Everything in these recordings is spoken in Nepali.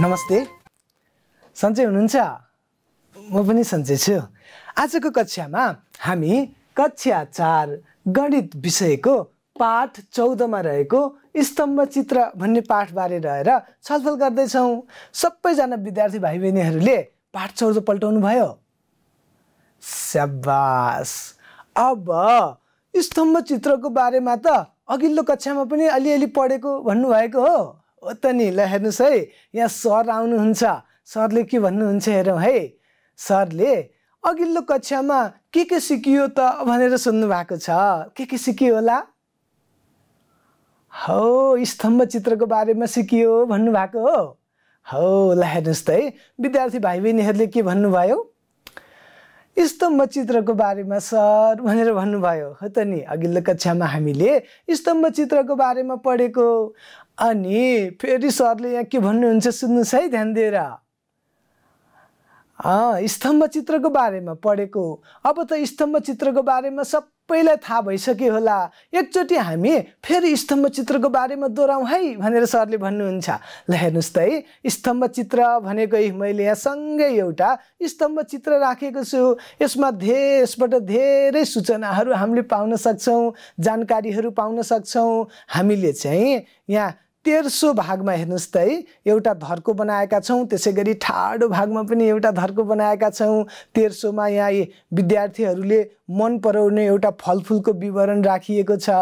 नमस्ते सन्चै हुनुहुन्छ म पनि सन्चै छु आजको कक्षामा हामी कक्षा चार गणित विषयको पाठ चौधमा रहेको स्तम्भ चित्र भन्ने पाठबारे रहेर छलफल गर्दैछौँ सबैजना विद्यार्थी भाइ बहिनीहरूले पाठ चौध पल्टाउनु भयो स्याबास अब स्तम्भ चित्रको बारेमा त अघिल्लो कक्षामा पनि अलिअलि पढेको भन्नुभएको हो हो त नि ल हेर्नुहोस् है यहाँ सर आउनुहुन्छ सरले के भन्नुहुन्छ हेरौँ है सरले अघिल्लो कक्षामा के के सिकियो त भनेर सुन्नु भएको छ के के सिकियो होला हो स्तम्भ चित्रको बारेमा सिकियो भन्नुभएको हो हो ल हेर्नुहोस् त है विद्यार्थी भाइ बहिनीहरूले के भन्नुभयो स्तम्भ चित्रको बारेमा सर भनेर भन्नुभयो हो त नि अघिल्लो कक्षामा हामीले स्तम्भ चित्रको बारेमा पढेको अनि फेरि सरले यहाँ के भन्नुहुन्छ सुन्नुहोस् है ध्यान दिएर स्तम्भ चित्रको बारेमा पढेको अब त स्तम्भ चित्रको बारेमा सबैलाई थाहा भइसक्यो होला एकचोटि हामी फेरि स्तम्भ चित्रको बारेमा दोहोऱ्याउँ है भनेर सरले भन्नुहुन्छ ल हेर्नुहोस् त है स्तम्भ चित्र भनेको मैले यहाँ सँगै एउटा स्तम्भ चित्र राखेको छु यसमा धे यसबाट धेरै सूचनाहरू हामीले पाउन सक्छौँ जानकारीहरू पाउन सक्छौँ हामीले चाहिँ यहाँ तेर्सो भागमा हेर्नुहोस् त है एउटा धर्को बनाएका छौँ त्यसै गरी ठाडो भागमा पनि एउटा धर्को बनाएका छौँ तेर्सोमा यहाँ विद्यार्थीहरूले मन पराउने एउटा फलफुलको विवरण राखिएको छ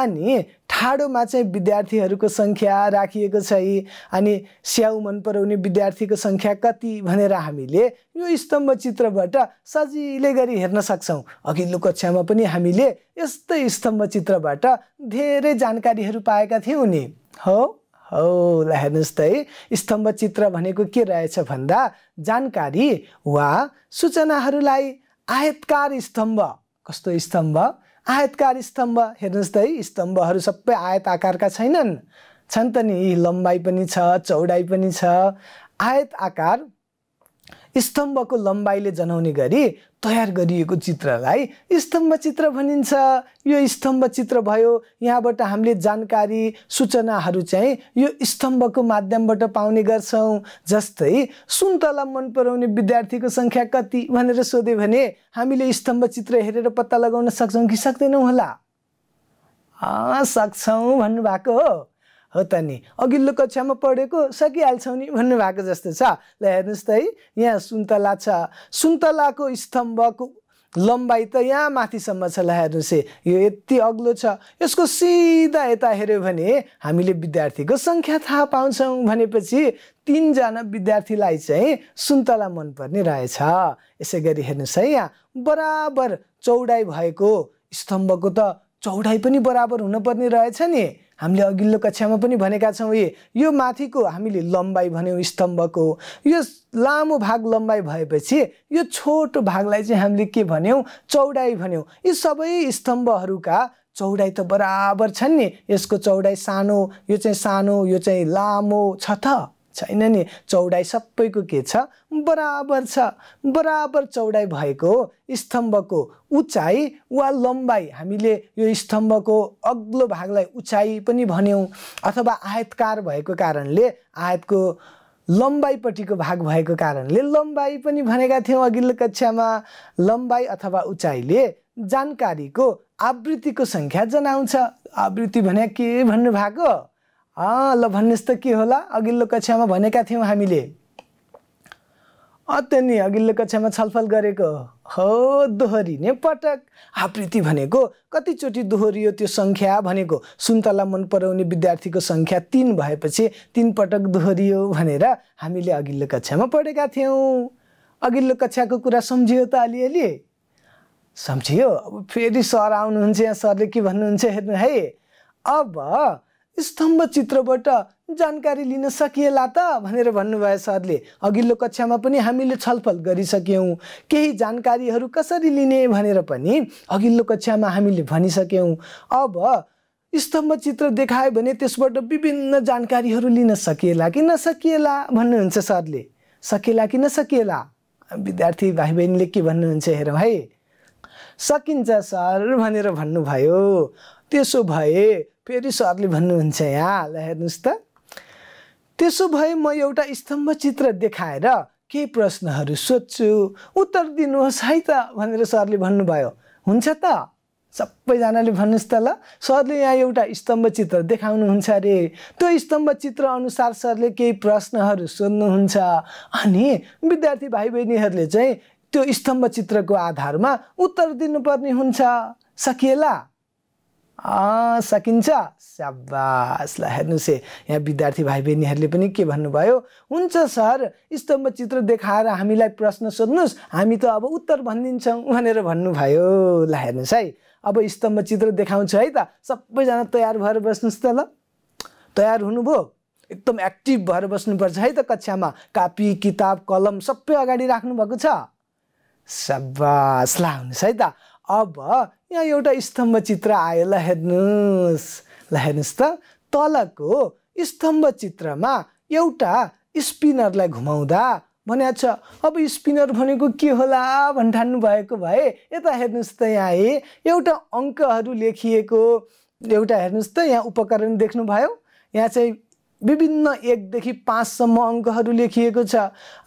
अनि ठाडोमा चाहिँ विद्यार्थीहरूको सङ्ख्या राखिएको छ यी अनि स्याउ मन पराउने विद्यार्थीको सङ्ख्या कति भनेर हामीले यो स्तम्भ चित्रबाट सजिलै गरी हेर्न सक्छौँ अघिल्लो कक्षामा पनि हामीले यस्तै स्तम्भ चित्रबाट धेरै जानकारीहरू पाएका थियौँ नि हो हो ल हेर्नुहोस् त है स्तम्भ चित्र भनेको के रहेछ भन्दा जानकारी वा सूचनाहरूलाई आयतकार स्तम्भ कस्तो स्तम्भ आयतकार स्तम्भ हेर्नुहोस् त है स्तम्भहरू सबै आयत आकारका छैनन् छन् त नि लम्बाइ पनि छ चौडाइ पनि छ आयत आकार स्तम्भको लम्बाइले जनाउने गरी तयार गरिएको चित्रलाई स्तम्भ चित्र भनिन्छ यो स्तम्भ चित्र भयो यहाँबाट हामीले जानकारी सूचनाहरू चाहिँ यो स्तम्भको माध्यमबाट पाउने गर्छौँ जस्तै सुन्तला मन पराउने विद्यार्थीको सङ्ख्या कति भनेर सोध्यो भने हामीले स्तम्भ चित्र हेरेर पत्ता लगाउन सक्छौँ कि सक्दैनौँ होला सक्छौँ भन्नुभएको हो हो त नि अघिल्लो कक्षामा पढेको सकिहाल्छौँ नि भन्नुभएको जस्तो छ ल हेर्नुहोस् त है यहाँ सुन्तला छ सुन्तलाको स्तम्भको लम्बाइ त यहाँ माथिसम्म छ ल हेर्नुहोस् है यो यति अग्लो छ यसको सिधा यता हेऱ्यो भने हामीले विद्यार्थीको सङ्ख्या थाहा पाउँछौँ भनेपछि तिनजना विद्यार्थीलाई चाहिँ सुन्तला मनपर्ने रहेछ यसै गरी हेर्नुहोस् है यहाँ बराबर चौडाइ भएको स्तम्भको त चौडाइ पनि बराबर हुनुपर्ने रहेछ नि हामीले अघिल्लो कक्षामा पनि भनेका छौँ ए यो माथिको हामीले लम्बाइ भन्यौँ स्तम्भको यो लामो भाग लम्बाइ भएपछि यो छोटो भागलाई चाहिँ हामीले के भन्यौँ चौडाइ भन्यौँ यी सबै स्तम्भहरूका चौडाइ त बराबर छन् नि यसको चौडाइ सानो यो चाहिँ सानो यो चाहिँ लामो छ त छैन नि चौडाइ सबैको के छ बराबर छ बराबर चौडाइ भएको स्तम्भको उचाइ वा लम्बाइ हामीले यो स्तम्भको अग्लो भागलाई उचाइ पनि भन्यौँ अथवा आयतकार भएको कारणले आयतको लम्बाइपट्टिको भाग भएको कारणले लम्बाइ पनि भनेका थियौँ अघिल्लो कक्षामा लम्बाइ अथवा उचाइले जानकारीको आवृत्तिको सङ्ख्या जनाउँछ आवृत्ति भने के भन्नुभएको अँ ल भन्नुहोस् त के होला अघिल्लो कक्षामा भनेका थियौँ हामीले अत्य नि अघिल्लो कक्षामा छलफल गरेको हो दोहोरिने पटक आवृत्ति भनेको कतिचोटि दोहोरियो त्यो सङ्ख्या भनेको सुन्तला मन पराउने विद्यार्थीको सङ्ख्या तिन भएपछि तिन पटक दोहोरियो भनेर हामीले अघिल्लो कक्षामा पढेका थियौँ अघिल्लो कक्षाको कुरा सम्झियो त अलिअलि सम्झियो अब फेरि सर आउनुहुन्छ यहाँ सरले के भन्नुहुन्छ हेर्नु है अब स्तम्भ चित्रबाट जानकारी लिन सकिएला त भनेर भन्नुभयो सरले अघिल्लो कक्षामा पनि हामीले छलफल गरिसक्यौँ केही जानकारीहरू कसरी लिने भनेर पनि अघिल्लो कक्षामा हामीले भनिसक्यौँ अब स्तम्भ चित्र देखायो भने त्यसबाट विभिन्न जानकारीहरू लिन सकिएला कि नसकिएला भन्नुहुन्छ सरले सकिएला कि नसकिएला विद्यार्थी भाइ बहिनीले के भन्नुहुन्छ हेरौँ है सकिन्छ सर भनेर भन्नुभयो त्यसो भए फेरि सरले भन्नुहुन्छ यहाँ ल हेर्नुहोस् त त्यसो भए म एउटा स्तम्भ चित्र देखाएर केही प्रश्नहरू सोध्छु उत्तर दिनुहोस् है त भनेर सरले भन्नुभयो हुन्छ त सबैजनाले भन्नुहोस् त ल सरले यहाँ एउटा स्तम्भ चित्र देखाउनुहुन्छ अरे त्यो स्तम्भ चित्र अनुसार सरले केही प्रश्नहरू सोध्नुहुन्छ अनि विद्यार्थी भाइ बहिनीहरूले चाहिँ त्यो स्तम्भ चित्रको आधारमा उत्तर दिनुपर्ने हुन्छ सकिएला सकिन्छ ल हेर्नुहोस् है यहाँ विद्यार्थी भाइ बहिनीहरूले पनि के भन्नुभयो हुन्छ सर स्तम्भ चित्र देखाएर हामीलाई प्रश्न सोध्नुहोस् हामी त अब उत्तर भनिदिन्छौँ भनेर भन्नुभयो ल हेर्नुहोस् है अब स्तम्भ चित्र देखाउँछु है त सबैजना तयार भएर बस्नुहोस् त ल तयार हुनुभयो एकदम एक्टिभ भएर बस्नुपर्छ है त कक्षामा कापी किताब कलम सबै अगाडि राख्नुभएको छ सबास ल हुनुहोस् है त अब यहाँ एउटा स्तम्भ चित्र आयो ल हेर्नुहोस् ल हेर्नुहोस् त तलको स्तम्भ चित्रमा एउटा स्पिनरलाई घुमाउँदा भनिएको छ अब स्पिनर भनेको के होला भन्ठान्नु भएको भए यता हेर्नुहोस् त यहाँ है एउटा अङ्कहरू लेखिएको एउटा हेर्नुहोस् त यहाँ उपकरण देख्नुभयो यहाँ चाहिँ विभिन्न एकदेखि पाँचसम्म अङ्कहरू लेखिएको छ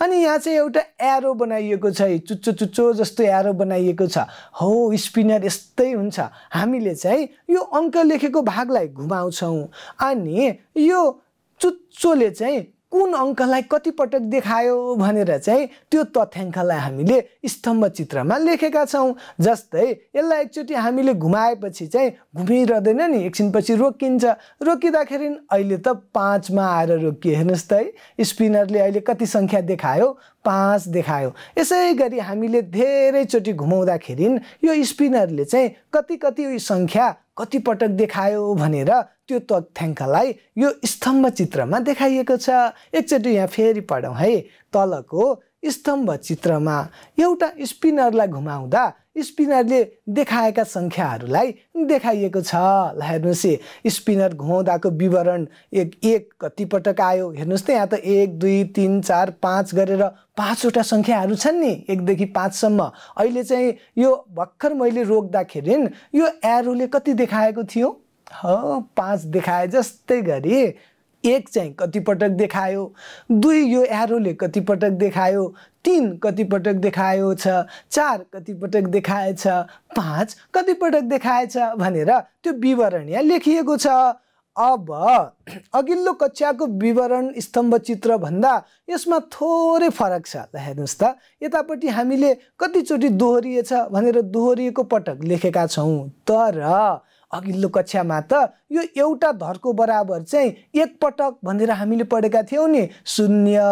अनि यहाँ चाहिँ एउटा एरो बनाइएको छ है चुच्चो चुच्चो जस्तो एरो बनाइएको छ हो स्पिनर यस्तै हुन्छ हामीले चाहिँ यो अङ्क लेखेको भागलाई घुमाउँछौँ अनि यो चुच्चोले चाहिँ कुन अङ्कलाई कतिपटक देखायो भनेर चाहिँ त्यो तथ्याङ्कलाई हामीले स्तम्भ चित्रमा लेखेका छौँ जस्तै यसलाई एकचोटि हामीले घुमाएपछि चाहिँ घुमिरहँदैन नि एकछिनपछि रोकिन्छ रोकिँदाखेरि अहिले त पाँचमा आएर रोकियो हेर्नुहोस् त है स्पिनरले अहिले कति सङ्ख्या देखायो पाँच देखायो यसै गरी हामीले धेरैचोटि घुमाउँदाखेरि यो स्पिनरले चाहिँ कति कति संख्या सङ्ख्या कतिपटक देखायो भनेर त्यो तथ्याङ्कलाई यो स्तम्भ चित्रमा देखाइएको छ एकचोटि यहाँ फेरि पढौँ है तलको स्तम्भ चित्रमा एउटा स्पिनरलाई घुमाउँदा स्पिनरले देखाएका सङ्ख्याहरूलाई देखाइएको छ ल हेर्नुहोस् स्पिनर घुमाउँदाको विवरण एक एक कतिपटक आयो हेर्नुहोस् त यहाँ त एक दुई तिन चार पाँच गरेर पाँचवटा सङ्ख्याहरू छन् नि एकदेखि पाँचसम्म अहिले चाहिँ यो भर्खर मैले रोक्दाखेरि यो एरोले कति देखाएको थियो हो पाँच देखाए जस्तै गरी एक चाहिँ कतिपटक देखायो दुई यो एरोले कतिपटक देखायो तिन कतिपटक देखायो छ चार कतिपटक देखाएछ पाँच कतिपटक देखाएछ भनेर त्यो विवरण यहाँ लेखिएको छ अब अघिल्लो कक्षाको विवरण स्तम्भ चित्रभन्दा यसमा थोरै फरक छ त हेर्नुहोस् त यतापट्टि हामीले कतिचोटि दोहोरिएछ भनेर दोहोरिएको पटक लेखेका छौँ तर अघिल्लो कक्षामा त यो एउटा धरको बराबर चाहिँ एकपटक भनेर हामीले पढेका थियौँ नि शून्य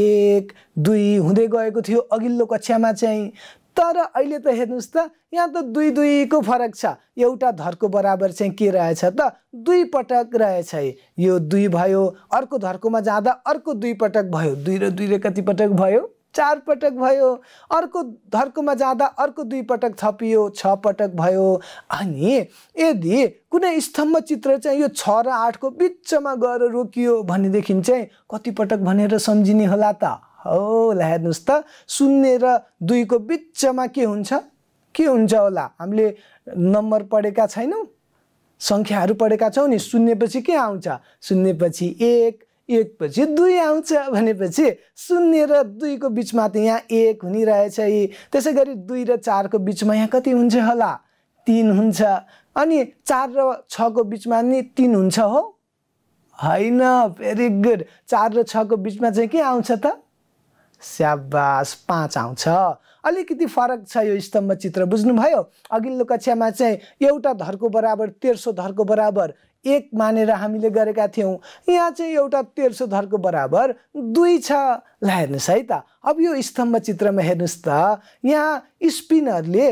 एक दुई हुँदै गएको थियो अघिल्लो कक्षामा चाहिँ तर अहिले त हेर्नुहोस् त यहाँ त दुई दुईको फरक छ एउटा धरको बराबर चाहिँ के रहेछ त दुई पटक रहेछ है यो दुई भयो अर्को धर्कोमा जाँदा अर्को दुई पटक भयो दुई र दुई र कति पटक भयो चार पटक भयो अर्को धर्कोमा जाँदा अर्को दुई पटक छपियो छ पटक भयो अनि यदि कुनै स्तम्भ चित्र चाहिँ यो छ र आठको बिचमा गएर रोकियो भनेदेखि चाहिँ कति पटक भनेर सम्झिने होला त हो होला हेर्नुहोस् त शून्य र दुईको बिचमा के हुन्छ के हुन्छ होला हामीले नम्बर पढेका छैनौँ सङ्ख्याहरू पढेका छौँ नि शून्यपछि के आउँछ शून्यपछि एक एकपछि दुई आउँछ भनेपछि शून्य र दुईको बिचमा त यहाँ एक हुने रहेछ यी त्यसै गरी दुई र चारको बिचमा यहाँ कति हुन्छ होला तिन हुन्छ अनि चार र छको बिचमा नि तिन हुन्छ हो होइन भेरी गुड चार र छको बिचमा चाहिँ के आउँछ त स्याबास पाँच आउँछ अलिकति फरक छ यो स्तम्भ चित्र बुझ्नुभयो अघिल्लो कक्षामा चाहिँ एउटा धरको बराबर तेर्सो धरको बराबर एक मानेर हामीले गरेका थियौँ यहाँ चाहिँ एउटा तेर्सो धरको बराबर दुई छ ल हेर्नुहोस् है त अब यो स्तम्भ चित्रमा हेर्नुहोस् त यहाँ स्पिनरले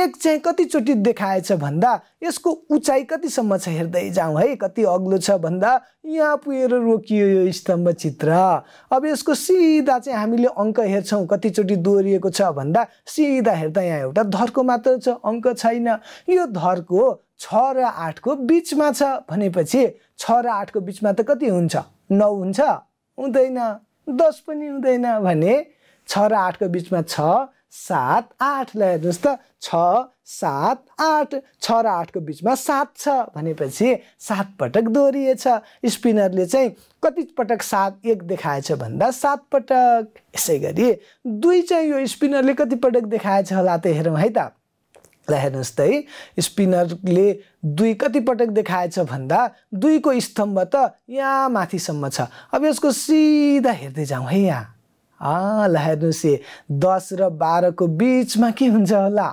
एक चाहिँ कतिचोटि देखाएछ भन्दा यसको उचाइ कतिसम्म छ हेर्दै जाउँ है कति अग्लो छ भन्दा यहाँ पुगेर रोकियो यो स्तम्भ चित्र अब यसको सिधा चाहिँ हामीले अङ्क हेर्छौँ कतिचोटि दोहोरिएको छ भन्दा सिधा हेर्दा यहाँ एउटा धरको मात्र छ अङ्क छैन यो धरको छ र आठको बिचमा छ भनेपछि छ र आठको बिचमा त कति हुन्छ नौ हुन्छ हुँदैन दस पनि हुँदैन भने छ र आठको बिचमा छ सात आठ ल हेर्नुहोस् त छ सात आठ छ र आठको बिचमा सात छ भनेपछि सात पटक दोहोरिएछ स्पिनरले चाहिँ कति पटक सात एक देखाएछ भन्दा सात पटक यसै गरी दुई चाहिँ यो स्पिनरले कति पटक देखाएछ होला त हेरौँ है त ल हेर्नुहोस् त है स्पिनरले दुई कति पटक देखाएछ भन्दा दुईको स्तम्भ त यहाँ माथिसम्म छ अब यसको सिधा हेर्दै जाउँ है यहाँ ल हेर्नुहोस् दस र बाह्रको बिचमा के हुन्छ होला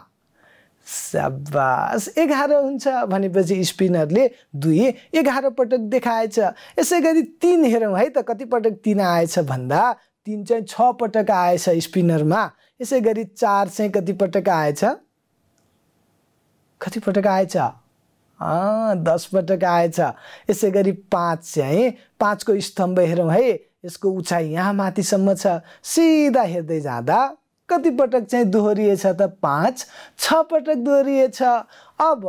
साबास एघार हुन्छ भनेपछि स्पिनरले दुई एघार पटक देखाएछ यसै गरी तिन हेरौँ है त कति कतिपटक तिन आएछ भन्दा तिन चाहिँ छ पटक आएछ स्पिनरमा यसै गरी चार चाहिँ कति कतिपटक आएछ कति कतिपटक आएछ दस पटक आएछ यसै गरी पाँच चाहिँ पाँचको स्तम्भ हेरौँ है यसको उचाइ यहाँ माथिसम्म छ सिधा हेर्दै जाँदा कतिपटक चाहिँ दोहोरिएछ त पाँच छ पटक दोहोरिएछ अब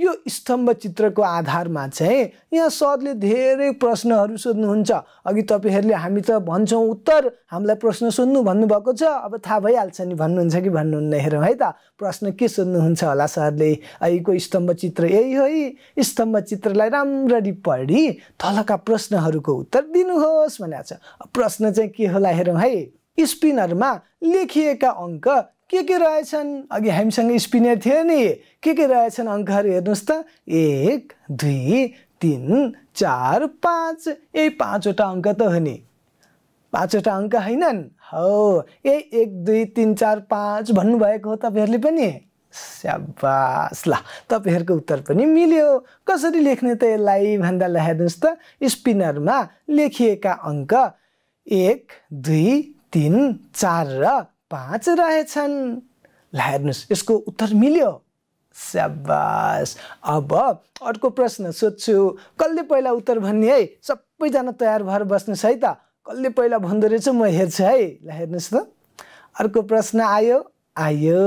यो स्तम्भ चित्रको आधारमा चाहिँ यहाँ सरले धेरै प्रश्नहरू सोध्नुहुन्छ अघि तपाईँहरूले हामी त भन्छौँ उत्तर हामीलाई प्रश्न सोध्नु भन्नुभएको छ अब थाहा भइहाल्छ नि भन्नुहुन्छ कि भन्नुहुन्न हेरौँ है त प्रश्न के सोध्नुहुन्छ होला सरले अहिलेको स्तम्भ चित्र यही हो है स्तम्भ चित्रलाई राम्ररी पढी तलका प्रश्नहरूको उत्तर दिनुहोस् भनेको छ प्रश्न चाहिँ के होला हेरौँ है स्पिनरमा लेखिएका अङ्क के के रहेछन् अघि हामीसँग स्पिनर थियो नि के के रहेछन् अङ्कहरू हेर्नुहोस् त एक दुई तिन चार पाँच ए पाँचवटा अङ्क त हो नि पाँचवटा अङ्क होइनन् हो ए एक दुई तिन चार पाँच भन्नुभएको हो तपाईँहरूले पनि स्याबास ल तपाईँहरूको उत्तर पनि मिल्यो कसरी लेख्ने त यसलाई भन्दा लेखाइदिनुहोस् त स्पिनरमा लेखिएका अङ्क एक दुई तिन चार र पाँच रहेछन् ल हेर्नुहोस् यसको उत्तर मिल्यो स्याबास अब अर्को प्रश्न सोध्छु कसले पहिला उत्तर भन्ने है सबैजना तयार भएर बस्नुहोस् है त कसले पहिला भन्दो रहेछ म हेर्छु है ल हेर्नुहोस् त अर्को प्रश्न आयो आयो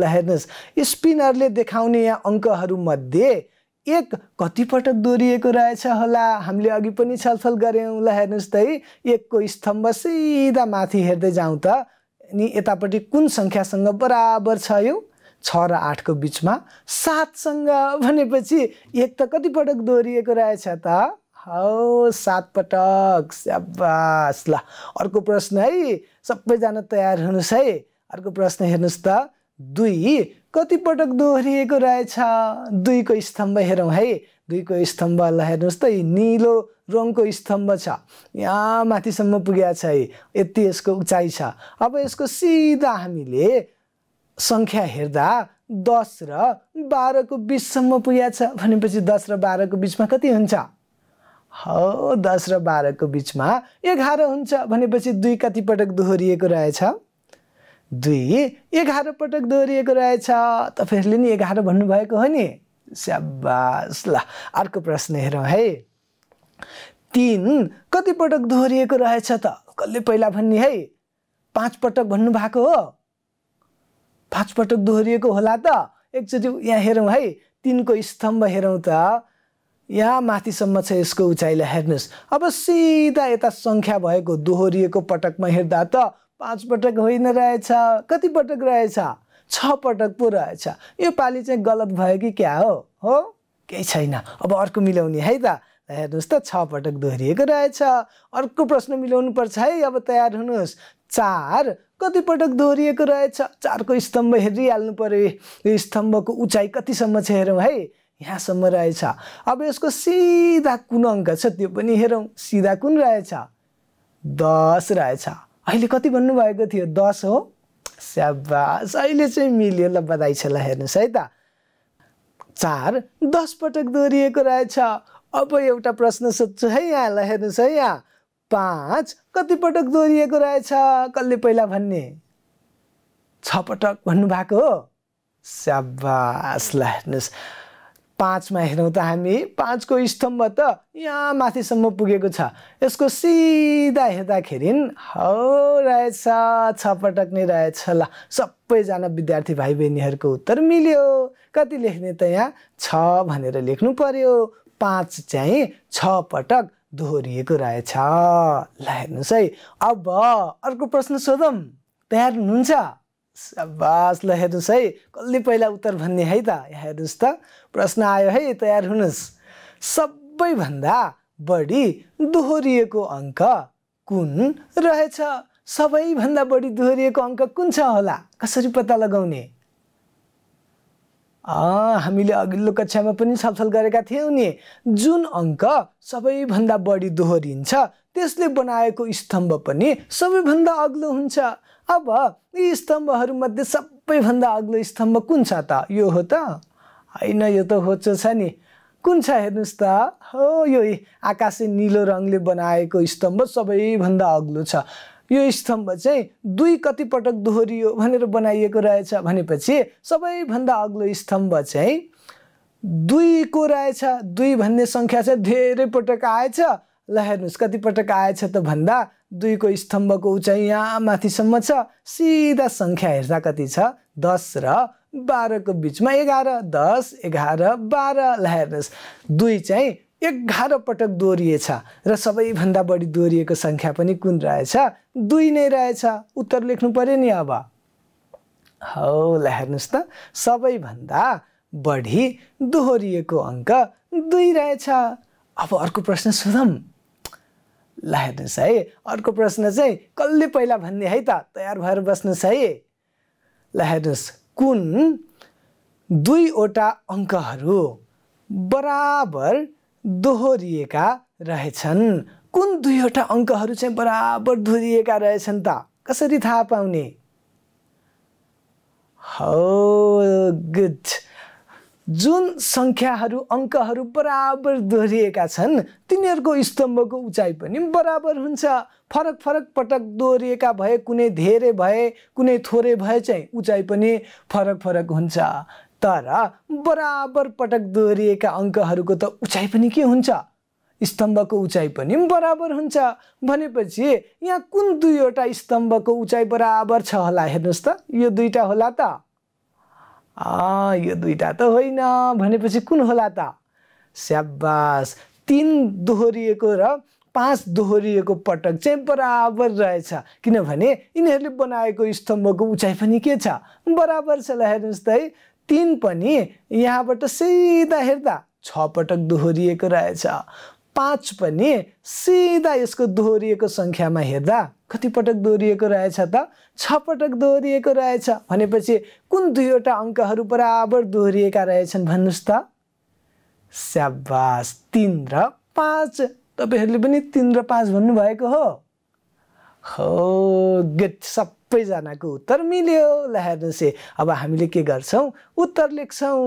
ल हेर्नुहोस् स्पिनरले देखाउने यहाँ अङ्कहरूमध्ये एक कतिपटक दोहोरिएको रहेछ होला हामीले अघि पनि छलफल गऱ्यौँ ल हेर्नुहोस् त है एकको स्तम्भ सिधा माथि हेर्दै जाउँ त नि यतापट्टि कुन सङ्ख्यासँग बराबर छ यो छ र आठको बिचमा सातसँग भनेपछि एक त कतिपटक दोहोरिएको रहेछ त हौ सात पटक स्याबास ल अर्को प्रश्न है सबैजना तयार हुनुहोस् है अर्को प्रश्न हेर्नुहोस् त दुई कतिपटक दोहोरिएको रहेछ दुईको स्तम्भ हेरौँ है दुईको स्तम्भलाई हेर्नुहोस् त यी निलो रङको स्तम्भ छ यहाँ माथिसम्म पुगेको छ है यति यसको उचाइ छ अब यसको सिधा हामीले सङ्ख्या हेर्दा दस र बाह्रको बिचसम्म पुगेको छ भनेपछि दस र बाह्रको बिचमा कति हुन्छ हो दस र बाह्रको बिचमा एघार हुन्छ भनेपछि दुई कतिपटक दोहोरिएको रहेछ दुई एघार पटक दोहोरिएको रहेछ तपाईँहरूले नि एघार भन्नुभएको हो नि स्याबास ल अर्को प्रश्न हेरौँ है तिन पटक दोहोरिएको रहेछ त कसले पहिला भन्ने है पाँच पटक भन्नुभएको हो पाँच पटक दोहोरिएको होला त एकचोटि यहाँ हेरौँ है तिनको स्तम्भ हेरौँ त यहाँ माथिसम्म छ यसको उचाइलाई हेर्नुहोस् अब सिधा यता सङ्ख्या भएको दोहोरिएको पटकमा हेर्दा त पाँच पटक होइन रहेछ कति पटक रहेछ छ पटक पो रहेछ यो पालि चाहिँ गलत भयो कि क्या हो हो केही छैन अब अर्को मिलाउने है त हेर्नुहोस् त छ पटक दोहोरिएको रहेछ अर्को प्रश्न मिलाउनु पर्छ है अब तयार हुनुहोस् चार कति पटक दोहोरिएको रहेछ चारको स्तम्भ हेरिहाल्नु पऱ्यो यो स्तम्भको उचाइ कतिसम्म छ हेरौँ है यहाँसम्म रहेछ अब यसको सिधा कुन अङ्क छ त्यो पनि हेरौँ सिधा कुन रहेछ दस रहेछ अहिले कति भन्नुभएको थियो दस हो स्याबास अहिले चाहिँ मिल्यो ल बधाई छ ल हेर्नुहोस् है त चार दस पटक दोहोरिएको रहेछ अब एउटा प्रश्न सोध्छु है यहाँलाई हेर्नुहोस् है यहाँ पाँच कतिपटक दोहोरिएको रहेछ कसले पहिला भन्ने छ पटक भन्नुभएको हो स्याबासलाई हेर्नुहोस् पाँचमा हेरौँ त हामी पाँचको स्तम्भ त यहाँ माथिसम्म पुगेको छ यसको सिधा हेर्दाखेरि हो रहेछ छ पटक नै रहेछ ल सबैजना विद्यार्थी भाइ बहिनीहरूको उत्तर मिल्यो कति लेख्ने त यहाँ छ भनेर लेख्नु पर्यो पाँच चाहिँ छ पटक दोहोरिएको रहेछ ल हेर्नुहोस् है अब अर्को प्रश्न सोधौँ तयार हुनुहुन्छ सबास ल हेर्नुहोस् है कसले पहिला उत्तर भन्ने है त यहाँ हेर्नुहोस् त प्रश्न आयो है तयार हुनुहोस् सबैभन्दा बढी दोहोरिएको अङ्क कुन रहेछ सबैभन्दा बढी दोहोरिएको अङ्क कुन छ होला कसरी पत्ता लगाउने हामीले अघिल्लो कक्षामा पनि छलफल गरेका थियौँ नि जुन अङ्क सबैभन्दा बढी दोहोरिन्छ त्यसले बनाएको स्तम्भ पनि सबैभन्दा अग्लो हुन्छ अब यी स्तम्भहरूमध्ये सबैभन्दा अग्लो स्तम्भ कुन छ त यो हो त होइन यो त होचो छ नि कुन छ हेर्नुहोस् त हो यो आकाशे निलो रङले बनाएको स्तम्भ सबैभन्दा अग्लो छ यो स्तम्भ चाहिँ दुई कतिपटक दोहोरियो भनेर बनाइएको रहेछ भनेपछि सबैभन्दा अग्लो स्तम्भ चाहिँ दुईको रहेछ दुई भन्ने सङ्ख्या चाहिँ धेरै पटक आएछ ल हेर्नुहोस् कतिपटक आएछ त भन्दा दुईको स्तम्भको उचाइ यहाँ माथिसम्म छ सिधा सङ्ख्या हेर्दा कति छ दस र बाह्रको बिचमा एघार दस एघार बाह्र ल हेर्नुहोस् दुई चाहिँ एघार पटक दोहोरिएछ र सबैभन्दा बढी दोहोरिएको सङ्ख्या पनि कुन रहेछ दुई नै रहेछ उत्तर लेख्नु पऱ्यो नि अब हौ ल हेर्नुहोस् त सबैभन्दा बढी दोहोरिएको अङ्क दुई रहेछ अब अर्को प्रश्न सोधौँ ल हेर्नुहोस् है अर्को प्रश्न चाहिँ कसले पहिला भन्ने है त तयार भएर बस्नुहोस् है ल हेर्नुहोस् कुन दुईवटा अङ्कहरू बराबर दोहोरिएका रहेछन् कुन दुईवटा अङ्कहरू चाहिँ बराबर धुरिएका रहेछन् त कसरी थाहा पाउने हो गुड जुन सङ्ख्याहरू अङ्कहरू बराबर दोहोरिएका छन् तिनीहरूको स्तम्भको उचाइ पनि बराबर हुन्छ फरक फरक पटक दोहोरिएका भए कुनै धेरै भए कुनै थोरै भए चाहिँ उचाइ पनि फरक फरक हुन्छ तर बराबर पटक दोहोरिएका अङ्कहरूको त उचाइ पनि के हुन्छ स्तम्भको उचाइ पनि बराबर हुन्छ भनेपछि यहाँ कुन दुईवटा स्तम्भको उचाइ बराबर छ होला हेर्नुहोस् त यो दुईवटा होला त आ यो दुईवटा त होइन भनेपछि कुन होला त स्याबास तिन दोहोरिएको र पाँच दोहोरिएको पटक चाहिँ बराबर रहेछ किनभने यिनीहरूले बनाएको स्तम्भको उचाइ पनि के छ बराबर छ ल हेर्नुहोस् त है तिन पनि यहाँबाट सिधा हेर्दा छ पटक दोहोरिएको रहेछ पाँच पनि सिधा यसको दोहोरिएको सङ्ख्यामा हेर्दा कति पटक दोहोरिएको रहेछ त छ पटक दोहोरिएको रहेछ भनेपछि कुन दुईवटा अङ्कहरू बराबर दोहोरिएका रहेछन् भन्नुहोस् त स्याबास तिन र पाँच तपाईँहरूले पनि तिन र पाँच भन्नुभएको हो हो गेट सबैजनाको उत्तर मिल्यो ल हेर्नुहोस् अब हामीले के गर्छौँ उत्तर लेख्छौँ